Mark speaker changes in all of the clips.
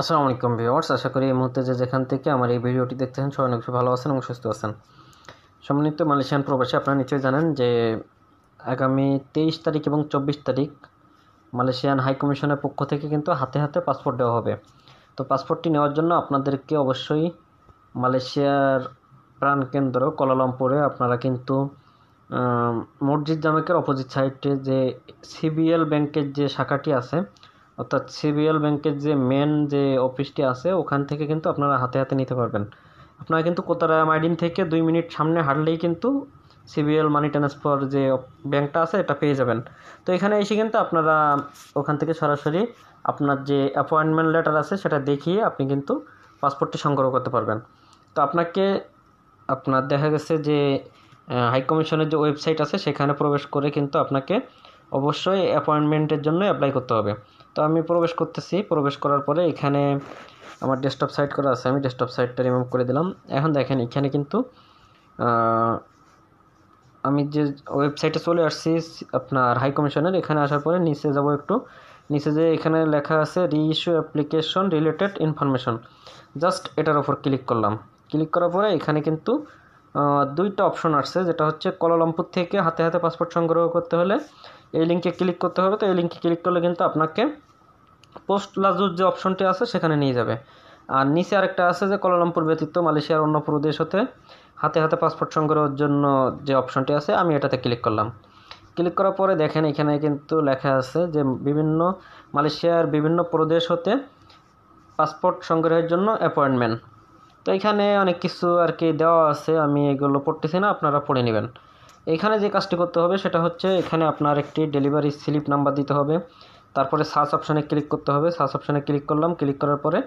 Speaker 1: আসসালামু আলাইকুম ভিউয়ার্স আশা করি এই মুহূর্তে যে যেখান থেকে আমার এই ভিডিওটি দেখতেছেন সবাই অনেক ভালো আছেন এবং সুস্থ আছেন সম্মানিত মালয়েশিয়ান প্রবাসী আপনারা নিশ্চয়ই জানেন যে আগামী তেইশ তারিখ এবং চব্বিশ তারিখ মালয়েশিয়ান হাই কমিশনের পক্ষ থেকে কিন্তু হাতে হাতে পাসপোর্ট দেওয়া হবে তো পাসপোর্টটি নেওয়ার জন্য আপনাদেরকে অবশ্যই মালয়েশিয়ার প্রাণকেন্দ্র কলালামপুরে আপনারা কিন্তু মসজিদ জামেকের অপোজিট সাইডে যে সিবিএল ব্যাংকের যে শাখাটি আছে অর্থাৎ সিবিএল ব্যাংকের যে মেন যে অফিসটি আছে ওখান থেকে কিন্তু আপনারা হাতে হাতে নিতে পারবেন আপনারা কিন্তু কোতারা মাইডিন থেকে দুই মিনিট সামনে হাঁটলেই কিন্তু সিবিএল মানি ট্রান্সফার যে ব্যাংকটা আছে এটা পেয়ে যাবেন তো এখানে এসে কিন্তু আপনারা ওখান থেকে সরাসরি আপনার যে অ্যাপয়েন্টমেন্ট লেটার আছে সেটা দেখিয়ে আপনি কিন্তু পাসপোর্টটি সংগ্রহ করতে পারবেন তো আপনাকে আপনার দেখা গেছে যে হাই কমিশনের যে ওয়েবসাইট আছে সেখানে প্রবেশ করে কিন্তু আপনাকে অবশ্যই অ্যাপয়েন্টমেন্টের জন্য অ্যাপ্লাই করতে হবে তো আমি প্রবেশ করতেছি প্রবেশ করার পরে এখানে আমার ডেস্কটপ সাইট করা আছে আমি ডেস্কটপ সাইটটা রিমুভ করে দিলাম এখন দেখেন এখানে কিন্তু আমি যে ওয়েবসাইটে চলে আসছি আপনার হাই কমিশনের এখানে আসার পরে নিচে যাব একটু নিচে যে এখানে লেখা আছে re issue application related information just এটার ওপর ক্লিক করলাম ক্লিক করার পরে এখানে কিন্তু দুইটা অপশন আসছে যেটা হচ্ছে কলালামপুর থেকে হাতে হাতে পাসপোর্ট সংগ্রহ করতে হলে এই লিঙ্কে ক্লিক করতে হবে তো এই লিঙ্কে ক্লিক করলে কিন্তু আপনাকে পোস্ট লাজুর যে অপশনটি আছে সেখানে নিয়ে যাবে আর নিচে আরেকটা আছে যে কলালামপুর ব্যতীত মালয়েশিয়ার অন্য প্রদেশ হতে হাতে হাতে পাসপোর্ট সংগ্রহের জন্য যে অপশনটি আছে আমি এটাতে ক্লিক করলাম ক্লিক করার পরে দেখেন এখানে কিন্তু লেখা আছে যে বিভিন্ন মালয়েশিয়ার বিভিন্ন প্রদেশ হতে পাসপোর্ট সংগ্রহের জন্য অ্যাপয়েন্টমেন্ট তো এখানে অনেক কিছু আর কি দেওয়া আছে আমি এগুলো পড়তেছি না আপনারা পড়ে নেবেন এখানে যে কাজটি করতে হবে সেটা হচ্ছে এখানে আপনার একটি ডেলিভারি স্লিপ নাম্বার দিতে হবে তারপরে সার্চ অপশানে ক্লিক করতে হবে সার্চ অপশানে ক্লিক করলাম ক্লিক করার পরে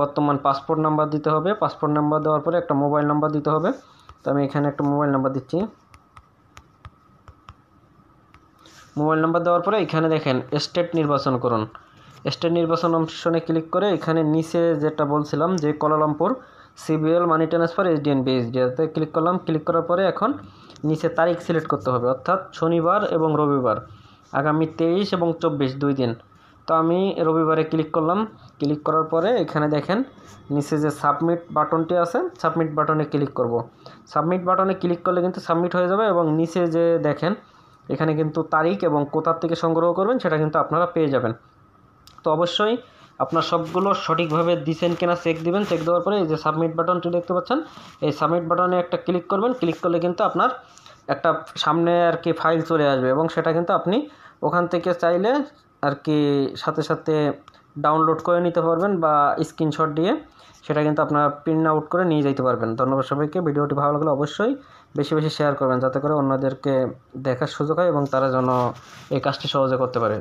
Speaker 1: বর্তমান পাসপোর্ট নাম্বার দিতে হবে পাসপোর্ট নাম্বার দেওয়ার পরে একটা মোবাইল নাম্বার দিতে হবে তো আমি এখানে একটা মোবাইল নাম্বার দিচ্ছি মোবাইল নাম্বার দেওয়ার পরে এখানে দেখেন স্টেট নির্বাচন করুন স্টেট নির্বাচন অপশনে ক্লিক করে এখানে নিচে যেটা বলছিলাম যে কলালামপুর CBL money transfer SDN BSD click করলাম ক্লিক করার পরে এখন নিচে তারিখ সিলেক্ট করতে হবে অর্থাৎ শনিবার এবং রবিবার আগামী তেইশ এবং চব্বিশ দুই দিন তো আমি রবিবারে ক্লিক করলাম ক্লিক করার পরে এখানে দেখেন নিচে যে সাবমিট বাটনটি আছে সাবমিট বাটনে ক্লিক করব। সাবমিট বাটনে ক্লিক করলে কিন্তু সাবমিট হয়ে যাবে এবং নিচে যে দেখেন এখানে কিন্তু তারিখ এবং কোথার থেকে সংগ্রহ করবেন সেটা কিন্তু আপনারা পেয়ে যাবেন তো অবশ্যই আপনার সবগুলো সঠিকভাবে দিচ্ছেন কিনা চেক দিবেন চেক দেওয়ার পরে এই যে সাবমিট বাটনটি দেখতে পাচ্ছেন এই সাবমিট বাটনে একটা ক্লিক করবেন ক্লিক করলে কিন্তু আপনার একটা সামনে আর কি ফাইল চলে আসবে এবং সেটা কিন্তু আপনি ওখান থেকে চাইলে আর কি সাথে সাথে ডাউনলোড করে নিতে পারবেন বা স্ক্রিনশট দিয়ে সেটা কিন্তু আপনারা প্রিন্ট আউট করে নিয়ে যেতে পারবেন ধন্যবাদ সবাইকে ভিডিওটি ভালো লাগলে অবশ্যই বেশি বেশি শেয়ার করবেন যাতে করে অন্যদেরকে দেখার সুযোগ হয় এবং তারা যেন এই কাজটি সহজে করতে পারে